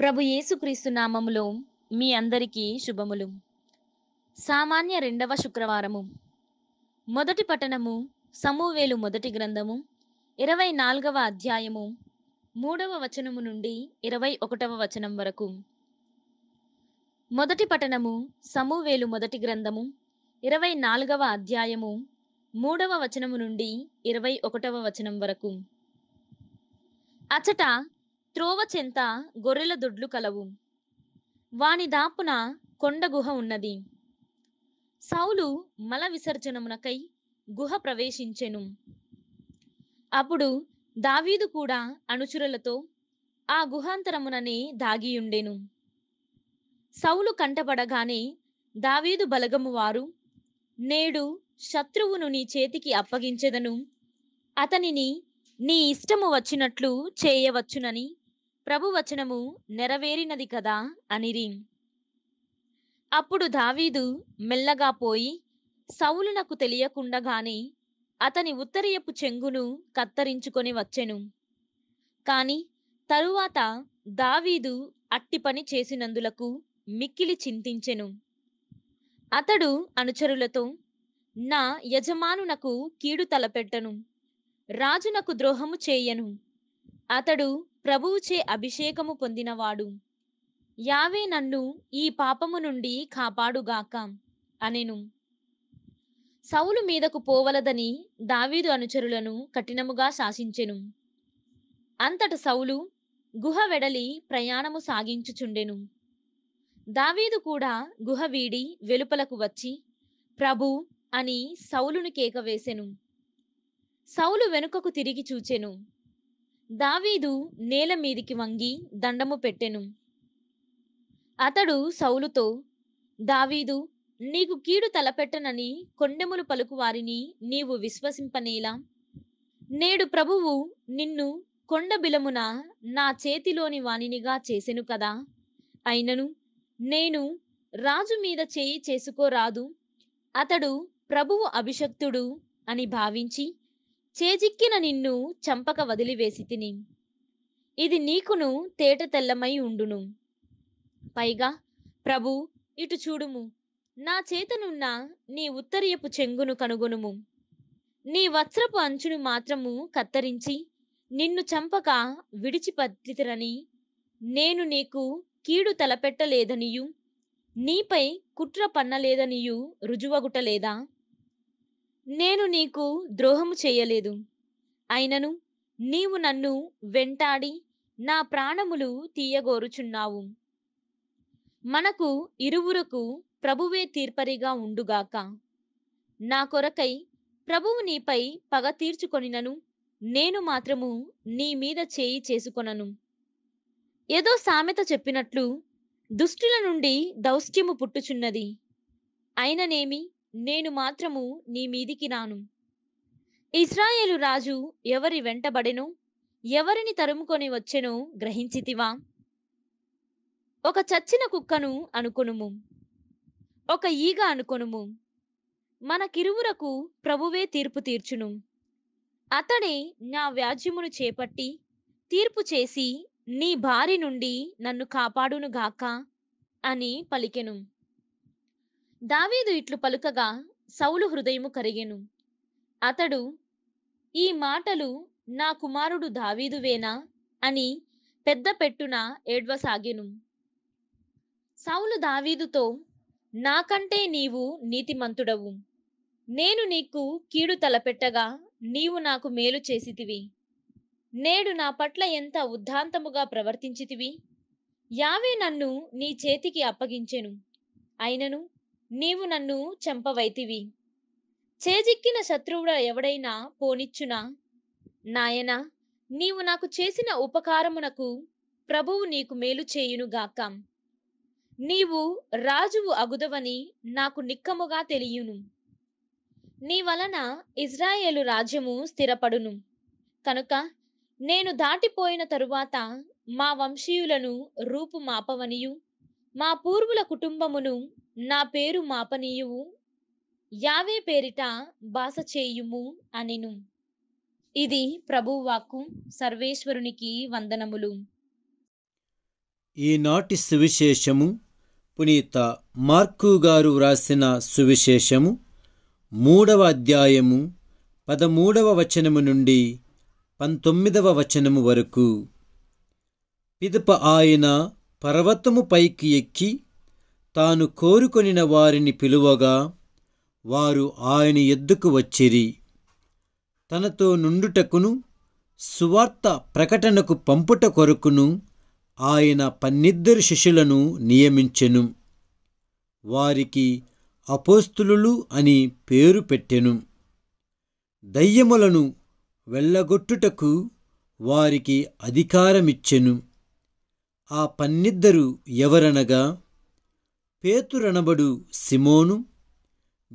ప్రభు యేసుక్రీస్తు నామములో మీ అందరికీ శుభములు సామాన్య రెండవ శుక్రవారము మొదటి పట్టణము సమూవేలు మొదటి గ్రంథము ఇరవై నాలుగవ అధ్యాయము మూడవ వచనము నుండి ఇరవై ఒకటవ వచనం వరకు మొదటి పట్టణము సమూవేలు మొదటి గ్రంథము ఇరవై నాలుగవ అధ్యాయము మూడవ వచనము నుండి ఇరవై ఒకటవ వచనం వరకు అచట త్రోవ చెంత గొర్రెల దొడ్లు కలవు వాని దాపున కొండ గుహ ఉన్నది సౌలు మల విసర్జనమునకై గుహ ప్రవేశించెను అప్పుడు దావీదు కూడా అనుచురులతో ఆ గుహాంతరముననే దాగియుండెను సౌలు కంటపడగానే దావీదు బలగము వారు నేడు శత్రువును నీ చేతికి అప్పగించెదను అతనిని నీ ఇష్టము వచ్చినట్లు చేయవచ్చునని ప్రభువచనము నెరవేరినది కదా అనిరి అప్పుడు దావీదు మెల్లగా పోయి సౌలునకు తెలియకుండగానే అతని ఉత్తరయపు చెంగును కత్తరించుకొని వచ్చెను కాని తరువాత దావీదు అట్టి పని చేసినందులకు మిక్కిలి చింతించెను అతడు అనుచరులతో నా యజమానునకు కీడు తలపెట్టను రాజునకు ద్రోహము చేయను అతడు ప్రభువుచే అభిషేకము పొందినవాడు యావే నన్ను ఈ పాపము నుండి కాపాడుగాక అనెను సౌలు మీదకు పోవలదని దావీదు అనుచరులను కఠినముగా శాసించెను అంతట సౌలు గుహ వెడలి ప్రయాణము సాగించుచుండెను దావీదు కూడా గుహ వీడి వెలుపలకు వచ్చి ప్రభు అని సౌలును కేక వేసెను సౌలు వెనుకకు తిరిగి చూచెను దావీదు నేల మీదికి వంగి దండము పెట్టెను అతడు సౌలుతో దావీదు నీకు కీడు తలపెట్టనని కొండెములు పలుకు వారిని నీవు విశ్వసింపనేలా నేడు ప్రభువు నిన్ను కొండ బిలమున నా చేతిలోని వాణినిగా చేసెను కదా అయినను నేను రాజు మీద చేయి చేసుకోరాదు అతడు ప్రభువు అభిషక్తుడు అని భావించి చేజిక్కిన నిన్ను చంపక వదిలివేసి తిని ఇది నీకును తేట తెల్లమై ఉండును పైగా ప్రభు ఇటు చూడుము నా చేతనున్న నీ ఉత్తరీయపు చెంగును కనుగొనుము నీ వస్త్రపు అంచును మాత్రము కత్తరించి నిన్ను చంపక విడిచిపత్తిరని నేను నీకు కీడు తలపెట్టలేదనియు నీపై కుట్ర పన్నలేదనియు రుజువగుటలేదా నేను నీకు ద్రోహము చేయలేదు అయినను నీవు నన్ను వెంటాడి నా ప్రాణములు తీయగోరుచున్నావు మనకు ఇరువురకు ప్రభువే తీర్పరిగా ఉండుగాక నా కొరకై ప్రభువు నీపై పగ తీర్చుకొనినను నేను మాత్రము నీ మీద చేయి చేసుకొనను ఏదో సామెత చెప్పినట్లు దుష్టుల నుండి దౌష్ట్యము పుట్టుచున్నది అయిననేమి నేను మాత్రము నీ మీదికి రాను ఇస్రాయేలు రాజు ఎవరి వెంటబడెను ఎవరిని తరుముకొని వచ్చెనో గ్రహించితివా ఒక చచ్చిన కుక్కను అనుకొనుము ఒక ఈగ అనుకొనుము కిరువురకు ప్రభువే తీర్పు తీర్చును అతడే నా వ్యాజ్యమును చేపట్టి తీర్పు చేసి నీ భార్య నుండి నన్ను కాపాడునుగాక అని పలికెను దావీదు ఇట్లు పలుకగా సౌలు హృదయము కరిగెను అతడు ఈ మాటలు నా కుమారుడు దావీదువేనా అని పెద్ద పెట్టున ఏడ్వసాగెను సౌలు దావీదుతో నాకంటే నీవు నీతిమంతుడవు నేను నీకు కీడు తలపెట్టగా నీవు నాకు మేలు చేసితివి నేడు నా పట్ల ఎంత ఉద్ధాంతముగా ప్రవర్తించితివి యావే నన్ను నీ చేతికి అప్పగించెను అయినను నీవు నన్ను చంపవైతివి చేజిక్కిన శత్రువుడ ఎవడైనా పోనిచ్చునా నాయనా నీవు నాకు చేసిన ఉపకారమునకు ప్రభువు నీకు మేలు చేయునుగాక నీవు రాజువు అగుదవని నాకు నిక్కముగా తెలియును నీ వలన ఇజ్రాయేలు రాజ్యము స్థిరపడును కనుక నేను దాటిపోయిన తరువాత మా వంశీయులను రూపు మాపవనియు మా పూర్వుల కుటుంబమును నా పేరు మాపనీయువు యావే పేరిట బాస చేయుము అనిను ఇది ప్రభువాక్కు సర్వేశ్వరునికి వందనములు ఈనాటి సువిశేషము పునీత మార్కు గారు వ్రాసిన సువిశేషము మూడవ అధ్యాయము పదమూడవ వచనము నుండి పంతొమ్మిదవ వచనము వరకు పిదప ఆయన పర్వతము పైకి ఎక్కి తాను కోరుకొనిన వారిని పిలువగా వారు ఆయన ఎద్దుకు వచ్చిరి తనతో నుండుటకును సువార్త ప్రకటనకు పంపుట కొరకును ఆయన పన్నిద్దరు శిష్యులను నియమించెను వారికి అపోస్తులు అని పేరు పెట్టెను దయ్యములను వెళ్ళగొట్టుటకు వారికి అధికారమిచ్చెను ఆ పన్నిద్దరు ఎవరనగా పేతురనబడు సిమోను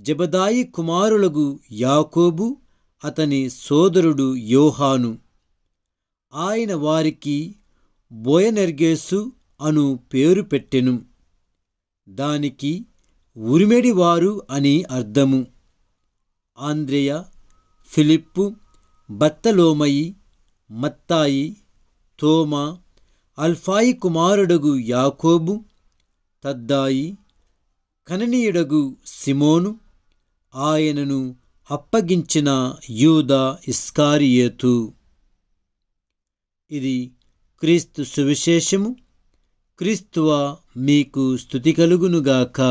జబదాయి కుమారులగు యాకోబు అతని సోదరుడు యోహాను ఆయన వారికి బోయనెర్గేసు అను పేరు పెట్టెను దానికి ఉరిమెడివారు అని అర్థము ఆంద్రేయ ఫిలిప్పు బత్తలోమయి మత్తాయి తోమా అల్ఫాయి కుమారుడగు యాకోబు తద్దాయి కననీయుడగు సిమోను ఆయనను అప్పగించిన యూదా ఇస్కారియేతు ఇది క్రీస్తు సువిశేషము క్రీస్తువ మీకు స్థుతి కలుగునుగాక